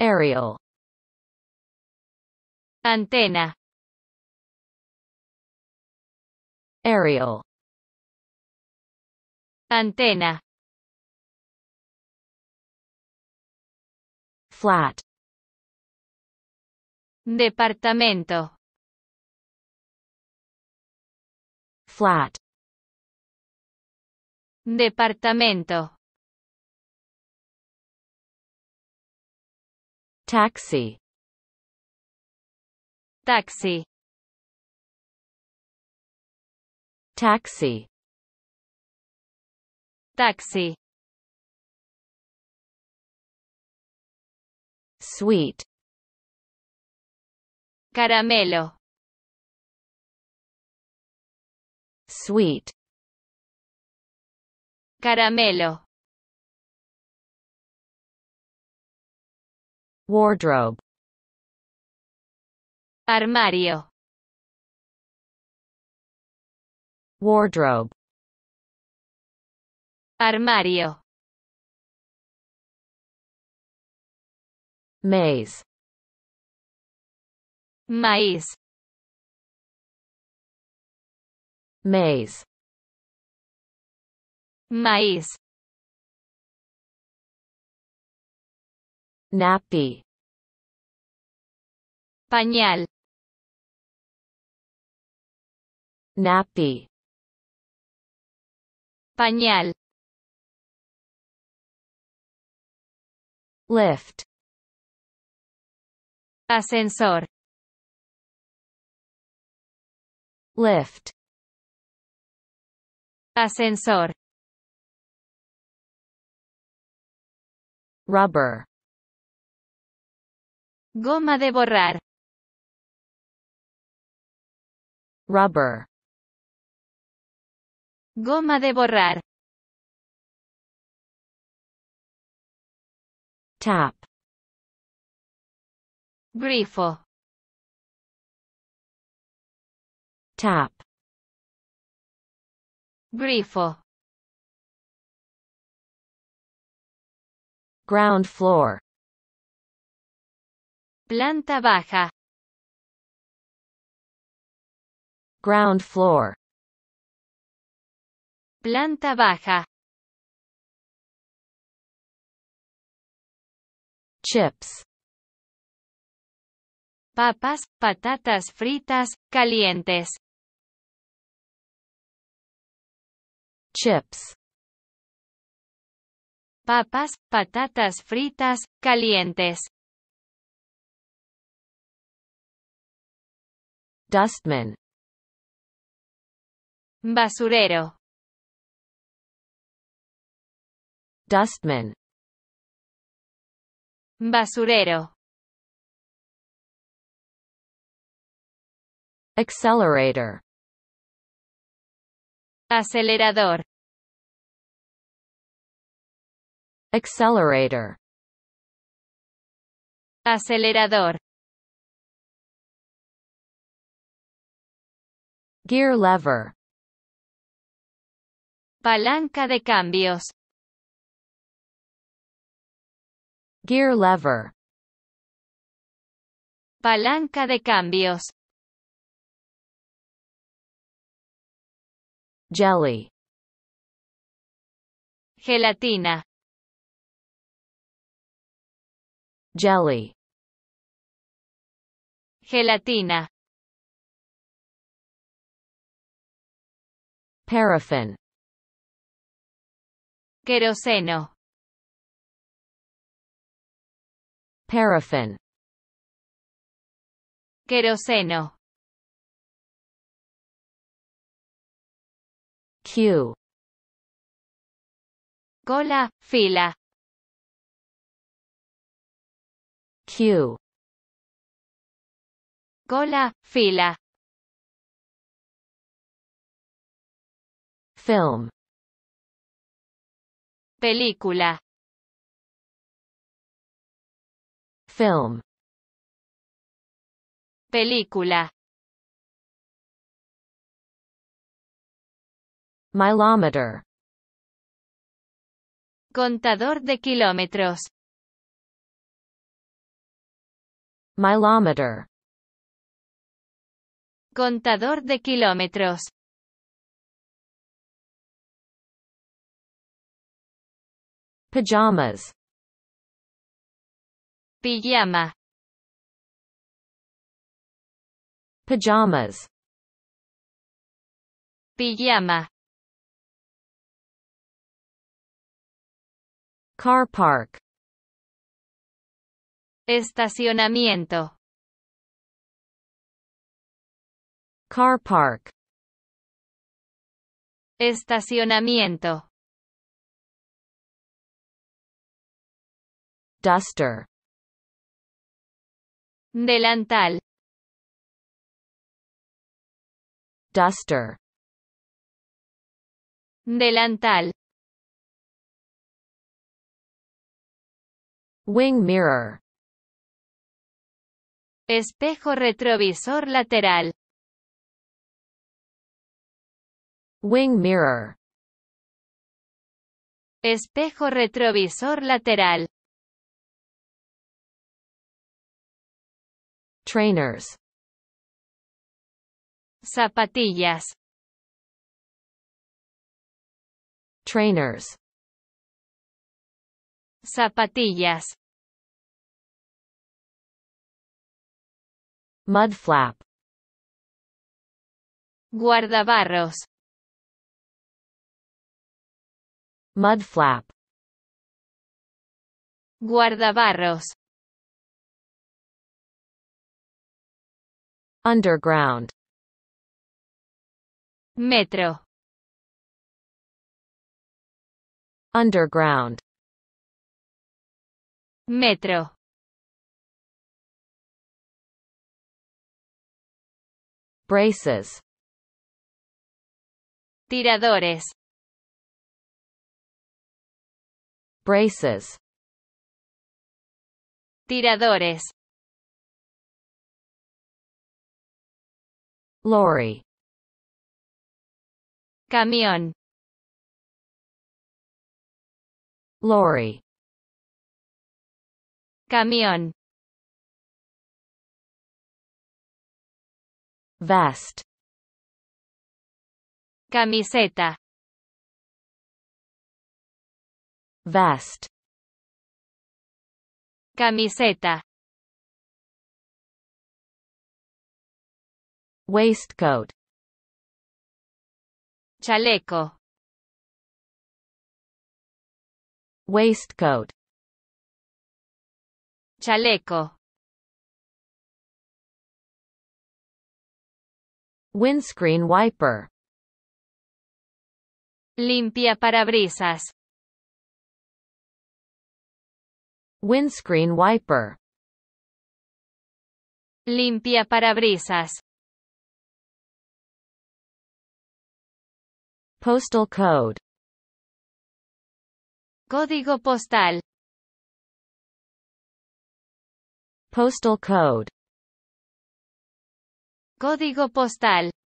Aerial. Antena. Aerial. Antena. Flat. Departamento. Flat. Departamento. taxi taxi taxi taxi sweet caramelo sweet caramelo wardrobe armario wardrobe armario maize maíz maize maíz nappy pañal nappy pañal lift ascensor lift ascensor rubber Goma de borrar. Rubber. Goma de borrar. Tap. Grifo. Tap. Grifo. Ground floor. Planta baja. Ground floor. Planta baja. Chips. Papas, patatas fritas, calientes. Chips. Papas, patatas fritas, calientes. Dustman. Basurero. Dustman. Basurero. Accelerator. Acelerador. Accelerator. Acelerador. Gear lever. Palanca de cambios. Gear lever. Palanca de cambios. Jelly. Gelatina. Jelly. Gelatina. paraffin queroseno paraffin queroseno Q cola fila Q cola fila film película film película Milómetro. contador de kilómetros milometer contador de kilómetros Pajamas Pijama Pajamas Pijama Car park Estacionamiento Car park Estacionamiento duster delantal duster delantal wing mirror espejo retrovisor lateral wing mirror espejo retrovisor lateral trainers zapatillas trainers zapatillas flap. guardabarros Mud flap. guardabarros Underground Metro Underground Metro Braces Tiradores Braces Tiradores lorry camión lorry camión vest camiseta vest camiseta waistcoat chaleco waistcoat chaleco windscreen wiper limpia parabrisas windscreen wiper limpia parabrisas Postal code Código postal Postal code Código postal